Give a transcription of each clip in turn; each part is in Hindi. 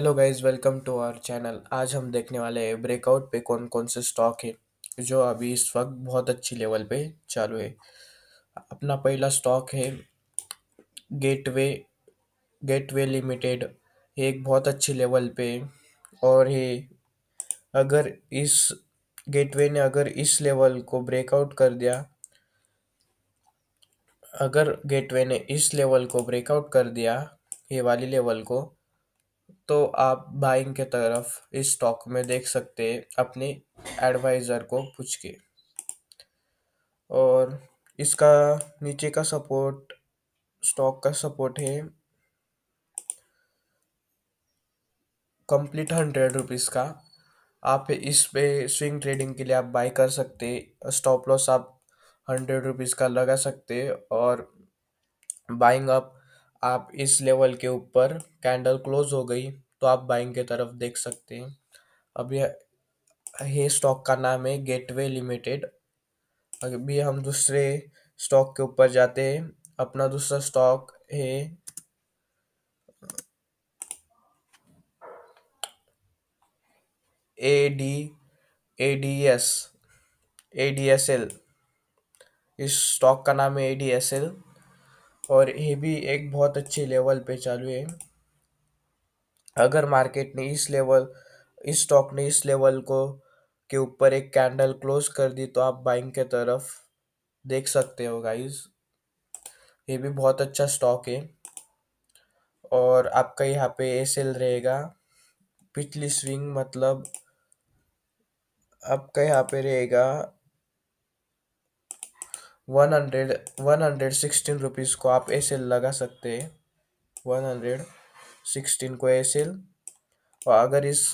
hello guys welcome to our channel आज हम देखने वाले हैं ब्रेकआउट पे कौन कौन से स्टॉक है जो अभी इस वक्त बहुत अच्छी लेवल पे चालू है अपना पहला स्टॉक है गेटवे गेटवे लिमिटेड एक बहुत अच्छी लेवल पे और ये अगर इस गेटवे ने अगर इस लेवल को ब्रेकआउट कर दिया अगर गेटवे ने इस लेवल को ब्रेकआउट कर दिया ये वाली लेवल को तो आप बाइंग के तरफ इस स्टॉक में देख सकते हैं अपने एडवाइज़र को पूछ के और इसका नीचे का सपोर्ट स्टॉक का सपोर्ट है कंप्लीट हंड्रेड रुपीज़ का आप इस पे स्विंग ट्रेडिंग के लिए आप बाई कर सकते स्टॉप लॉस आप हंड्रेड रुपीज़ का लगा सकते और बाइंग आप आप इस लेवल के ऊपर कैंडल क्लोज हो गई तो आप बाइंग के तरफ देख सकते हैं अब यह है स्टॉक का नाम है गेटवे लिमिटेड अभी हम दूसरे स्टॉक के ऊपर जाते हैं अपना दूसरा स्टॉक है A D A D S A D S L इस स्टॉक का नाम है ए डी एस एल और ये भी एक बहुत अच्छे लेवल पे चालू है अगर मार्केट ने इस लेवल इस स्टॉक ने इस लेवल को के ऊपर एक कैंडल क्लोज कर दी तो आप बाइंग के तरफ देख सकते हो गाइस ये भी बहुत अच्छा स्टॉक है और आपका यहाँ पे ए सेल रहेगा पिछली स्विंग मतलब आपका यहाँ पे रहेगा one hundred one hundred sixteen rupees को आप ऐसे लगा सकते हैं वन हंड्रेड सिक्सटीन को ऐसे और अगर इस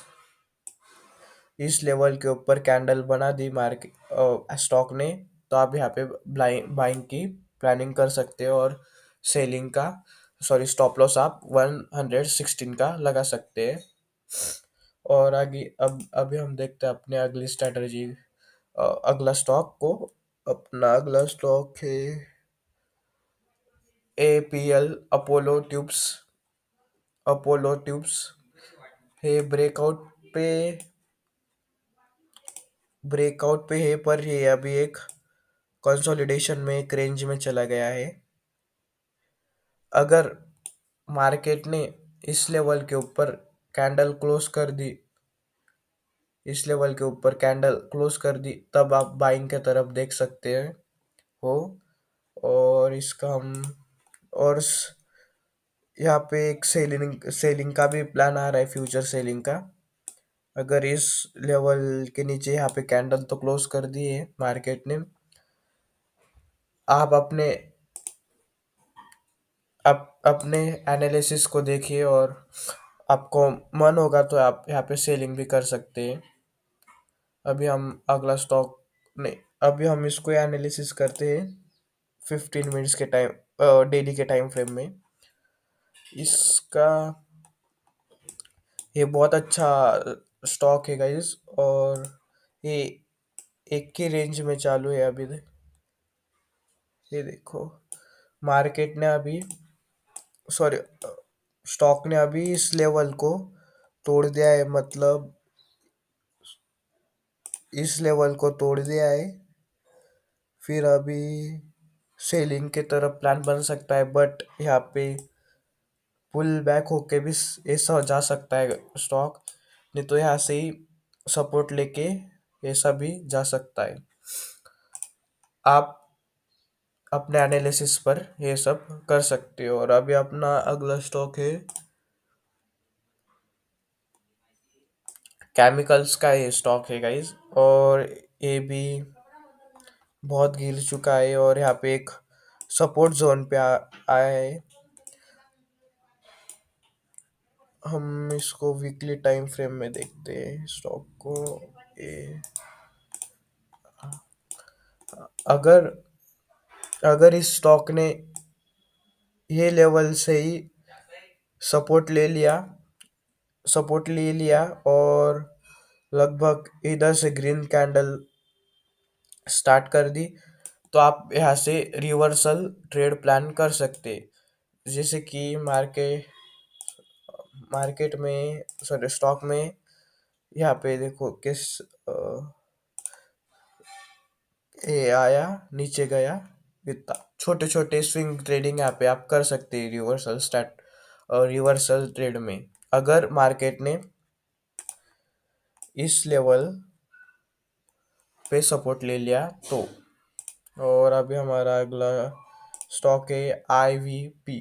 इस लेवल के ऊपर कैंडल बना दी मार्केट स्टॉक ने तो आप यहाँ पे बाइंग की प्लानिंग कर सकते हो और सेलिंग का सॉरी स्टॉप लॉस आप वन हंड्रेड सिक्सटीन का लगा सकते हैं और आगे अब अभी हम देखते हैं अपने अगली स्ट्रैटर्जी अगला स्टॉक को अपना अगला स्टॉक है A P L Apollo Tubes Apollo Tubes है ब्रेकआउट पे ब्रेकआउट पे है पर ये अभी एक कंसोलिडेशन में एक रेंज में चला गया है अगर मार्केट ने इस लेवल के ऊपर कैंडल क्लोज कर दी इस लेवल के ऊपर कैंडल क्लोज कर दी तब आप बाइंग के तरफ देख सकते हैं हो और इसका हम और यहाँ पे एक सेलिंग सेलिंग का भी प्लान आ रहा है फ्यूचर सेलिंग का अगर इस लेवल के नीचे यहाँ पे कैंडल तो क्लोज कर दी है मार्केट ने आप अपने आप अपने एनालिसिस को देखिए और आपको मन होगा तो आप यहाँ पे सेलिंग भी कर सकते हैं अभी हम अगला स्टॉक नहीं अभी हम इसको एनालिसिस करते हैं फिफ्टीन मिनट्स के टाइम डेली के टाइम फ्रेम में इसका ये बहुत अच्छा स्टॉक है गाइस और ये एक ही रेंज में चालू है अभी ये देखो मार्केट ने अभी सॉरी स्टॉक ने अभी इस लेवल को तोड़ दिया है मतलब इस लेवल को तोड़ दिया है फिर अभी सेलिंग के तरफ प्लान बन सकता है बट यहाँ पे पुल बैक होके भी ऐसा जा सकता है स्टॉक नहीं तो यहाँ से ही सपोर्ट लेके ऐसा भी जा सकता है आप अपने एनालिसिस पर ये सब कर सकते हो और अभी अपना अगला स्टॉक है केमिकल्स का ये स्टॉक है गाइज और ये भी बहुत गिर चुका है और यहाँ पे एक सपोर्ट जोन पे आ, आया है हम इसको वीकली टाइम फ्रेम में देखते हैं स्टॉक को ए, अगर अगर इस स्टॉक ने ये लेवल से ही सपोर्ट ले लिया सपोर्ट ले लिया और लगभग इधर से ग्रीन कैंडल स्टार्ट कर दी तो आप यहाँ से रिवर्सल ट्रेड प्लान कर सकते जैसे कि मार्केट मार्केट में सॉरी स्टॉक में यहाँ पे देखो किस ये आया नीचे गया इतना छोटे छोटे स्विंग ट्रेडिंग यहाँ पे आप कर सकते हैं रिवर्सल स्टार्ट रिवर्सल ट्रेड में अगर मार्केट ने इस लेवल पे सपोर्ट ले लिया तो और अभी हमारा अगला स्टॉक है I V P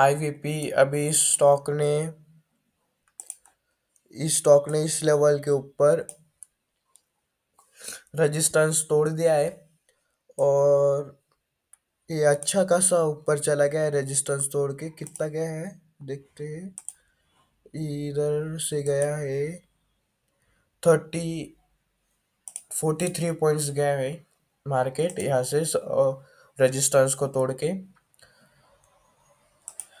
I V P अभी इस स्टॉक ने इस स्टॉक ने इस लेवल के ऊपर रजिस्टेंस तोड़ दिया है और ये अच्छा खासा ऊपर चला गया है रेजिस्टेंस तोड़ के कितना गया है देखते हैं इधर से गया है थर्टी फोर्टी थ्री पॉइंट्स गया है मार्केट यहाँ से रजिस्टेंस को तोड़ के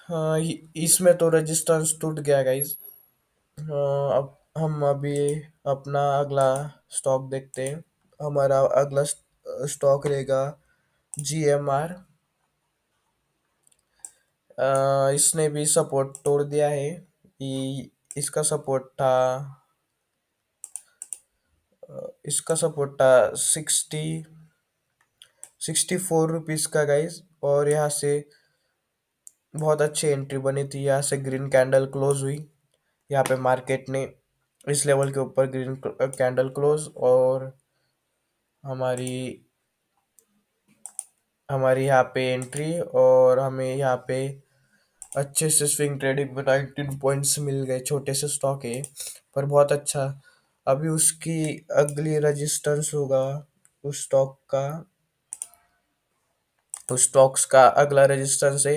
हाँ, इसमें तो रजिस्टेंस टूट गया गाइज हाँ, अब हम अभी अपना अगला स्टॉक देखते हैं हमारा अगला स्टॉक रहेगा जी एम आर इसने भी सपोर्ट तोड़ दिया है इसका सपोर्ट था इसका था सिक्सटी सिक्सटी फोर रुपीज़ का गाइज और यहाँ से बहुत अच्छी एंट्री बनी थी यहाँ से ग्रीन कैंडल क्लोज हुई यहाँ पे मार्केट ने इस लेवल के ऊपर ग्रीन कैंडल क्लोज और हमारी हमारी यहाँ पे एंट्री और हमें यहाँ पे अच्छे से स्विंग ट्रेडिंग में नाइनटीन पॉइंट्स मिल गए छोटे से स्टॉक है पर बहुत अच्छा अभी उसकी अगली रजिस्टेंस होगा उस स्टॉक का उस स्टॉक्स का अगला रजिस्टेंस है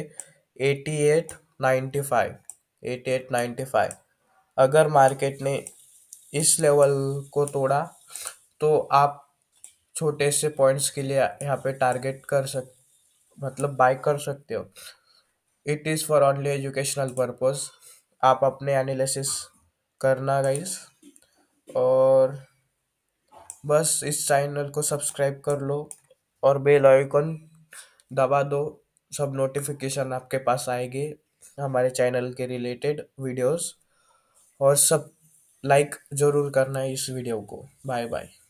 eighty eight ninety five eighty eight ninety five अगर मार्केट ने इस लेवल को तोड़ा तो आप छोटे से पॉइंट्स के लिए यहाँ पे टारगेट कर सक मतलब बाय कर सकते हो it is for only educational purpose आप अपने एनालिसिस करना गाइस और बस इस चैनल को सब्सक्राइब कर लो और बेल आइकन दबा दो सब नोटिफिकेशन आपके पास आएंगे हमारे चैनल के रिलेटेड वीडियोस और सब लाइक ज़रूर करना है इस वीडियो को बाय बाय